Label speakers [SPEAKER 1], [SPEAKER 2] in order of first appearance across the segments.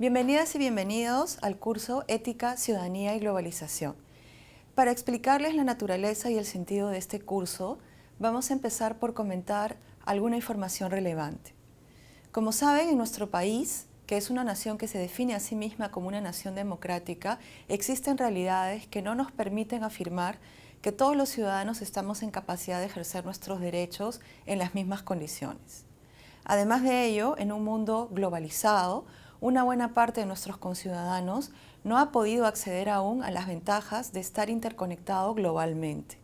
[SPEAKER 1] Bienvenidas y bienvenidos al curso Ética, Ciudadanía y Globalización. Para explicarles la naturaleza y el sentido de este curso, vamos a empezar por comentar alguna información relevante. Como saben, en nuestro país, que es una nación que se define a sí misma como una nación democrática, existen realidades que no nos permiten afirmar que todos los ciudadanos estamos en capacidad de ejercer nuestros derechos en las mismas condiciones. Además de ello, en un mundo globalizado, una buena parte de nuestros conciudadanos no ha podido acceder aún a las ventajas de estar interconectado globalmente.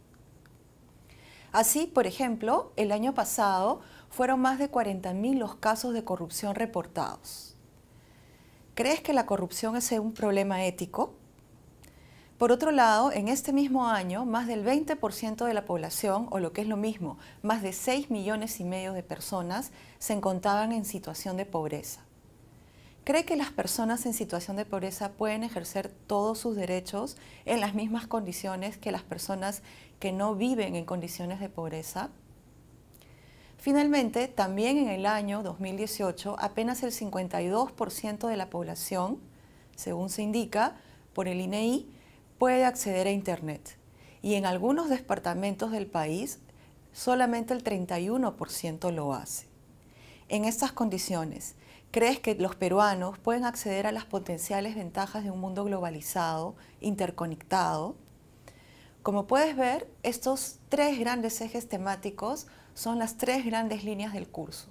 [SPEAKER 1] Así, por ejemplo, el año pasado fueron más de 40.000 los casos de corrupción reportados. ¿Crees que la corrupción es un problema ético? Por otro lado, en este mismo año, más del 20% de la población, o lo que es lo mismo, más de 6 millones y medio de personas, se encontraban en situación de pobreza cree que las personas en situación de pobreza pueden ejercer todos sus derechos en las mismas condiciones que las personas que no viven en condiciones de pobreza. Finalmente, también en el año 2018, apenas el 52% de la población, según se indica por el INEI, e puede acceder a Internet. Y en algunos departamentos del país, solamente el 31% lo hace. En estas condiciones, ¿Crees que los peruanos pueden acceder a las potenciales ventajas de un mundo globalizado, interconectado? Como puedes ver, estos tres grandes ejes temáticos son las tres grandes líneas del curso.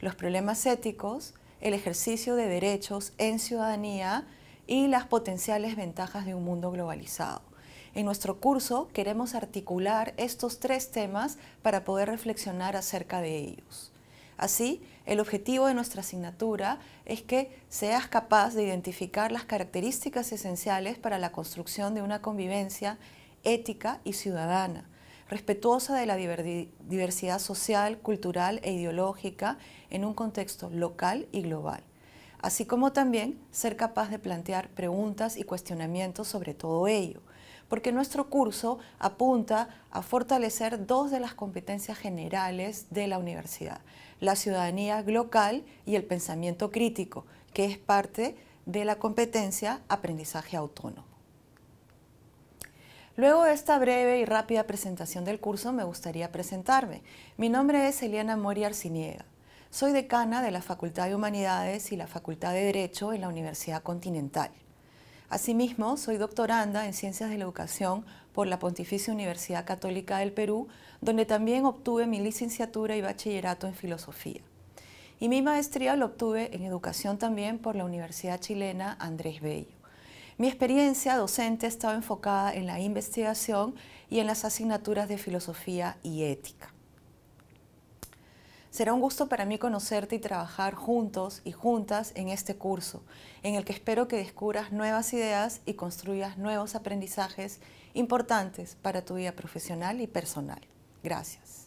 [SPEAKER 1] Los problemas éticos, el ejercicio de derechos en ciudadanía y las potenciales ventajas de un mundo globalizado. En nuestro curso queremos articular estos tres temas para poder reflexionar acerca de ellos. Así, el objetivo de nuestra asignatura es que seas capaz de identificar las características esenciales para la construcción de una convivencia ética y ciudadana, respetuosa de la diversidad social, cultural e ideológica en un contexto local y global, así como también ser capaz de plantear preguntas y cuestionamientos sobre todo ello, porque nuestro curso apunta a fortalecer dos de las competencias generales de la universidad, la ciudadanía local y el pensamiento crítico, que es parte de la competencia aprendizaje autónomo. Luego de esta breve y rápida presentación del curso, me gustaría presentarme. Mi nombre es Eliana Mori Arciniega. Soy decana de la Facultad de Humanidades y la Facultad de Derecho en la Universidad Continental. Asimismo, soy doctoranda en Ciencias de la Educación por la Pontificia Universidad Católica del Perú, donde también obtuve mi licenciatura y bachillerato en Filosofía. Y mi maestría lo obtuve en Educación también por la Universidad Chilena Andrés Bello. Mi experiencia docente estaba enfocada en la investigación y en las asignaturas de Filosofía y Ética. Será un gusto para mí conocerte y trabajar juntos y juntas en este curso, en el que espero que descubras nuevas ideas y construyas nuevos aprendizajes importantes para tu vida profesional y personal. Gracias.